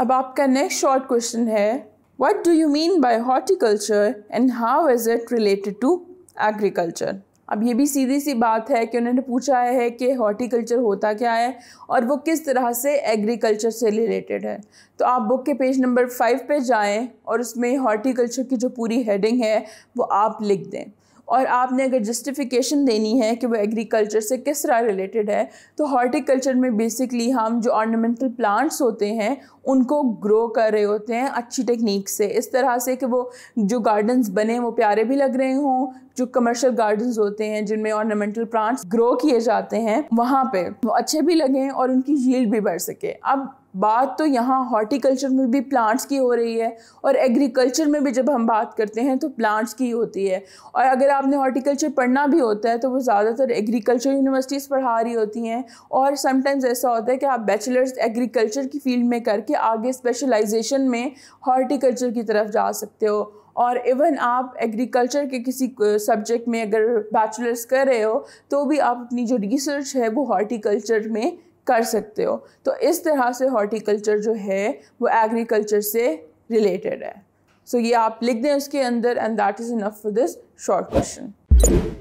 अब आपका next short question है what do you mean by horticulture and how is it related to agriculture अब ये भी सीधी सी बात है कि उन्होंने पूछा है कि हॉर्टिकल्चर होता क्या है और वो किस तरह से एग्रीकल्चर से रिलेटेड है तो आप बुक के पेज नंबर फाइव पे जाएं और उसमें हॉर्टिकल्चर की जो पूरी हेडिंग है वो आप लिख दें और आपने अगर जस्टिफिकेशन देनी है कि वो एग्रीकल्चर से किस तरह रिलेटेड है तो हॉर्टिकल्चर में बेसिकली हम जो ऑर्नामेंटल प्लांट्स होते हैं उनको ग्रो कर रहे होते हैं अच्छी टेक्निक से इस तरह से कि वो जो गार्डन्स बने वो प्यारे भी लग रहे हों जो कमर्शियल गार्डन्स होते हैं जिनमें ऑर्नामेंटल प्लांट्स ग्रो किए जाते हैं वहाँ पे वो अच्छे भी लगें और उनकी यील्ड भी बढ़ सके अब बात तो यहाँ हॉर्टिकल्चर में भी प्लांट्स की हो रही है और एग्रीकल्चर में भी जब हम बात करते हैं तो प्लांट्स की होती है और अगर आपने हॉर्टिकल्चर पढ़ना भी होता है तो वो ज़्यादातर एग्रीकल्चर यूनिवर्सिटीज़ पढ़ा रही होती हैं और समटाइम्स ऐसा होता है कि आप बैचलर्स एग्रीकल्चर की फील्ड में करके आगे स्पेशलाइजेशन में हॉर्टिकल्चर की तरफ जा सकते हो और इवन आप एग्रीकल्चर के किसी सब्जेक्ट में अगर बैचलर्स कर रहे हो तो भी आप अपनी जो रिसर्च है वो हॉर्टिकल्चर में कर सकते हो तो इस तरह से हॉर्टिकल्चर जो है वो एग्रीकल्चर से रिलेटेड है सो so, ये आप लिख दें उसके अंदर and that is enough for this short question